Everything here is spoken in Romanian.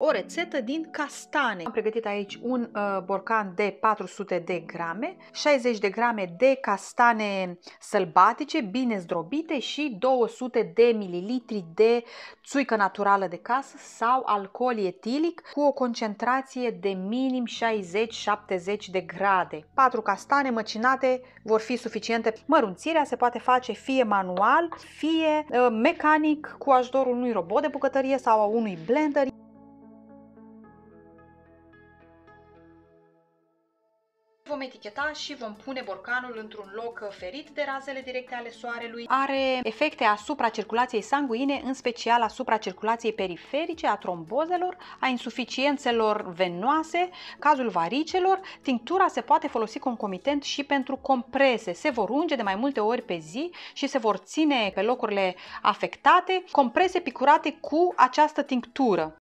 o rețetă din castane. Am pregătit aici un uh, borcan de 400 de grame, 60 de grame de castane sălbatice bine zdrobite și 200 de mililitri de țuică naturală de casă sau alcool etilic cu o concentrație de minim 60-70 de grade. 4 castane măcinate vor fi suficiente. Mărunțirea se poate face fie manual, fie uh, mecanic cu ajutorul unui robot de bucătărie sau a unui blender. vom eticheta și vom pune borcanul într-un loc ferit de razele directe ale soarelui. Are efecte asupra circulației sanguine, în special asupra circulației periferice, a trombozelor, a insuficiențelor venoase, cazul varicelor. Tinctura se poate folosi concomitent și pentru comprese. Se vor unge de mai multe ori pe zi și se vor ține pe locurile afectate comprese picurate cu această tinctură.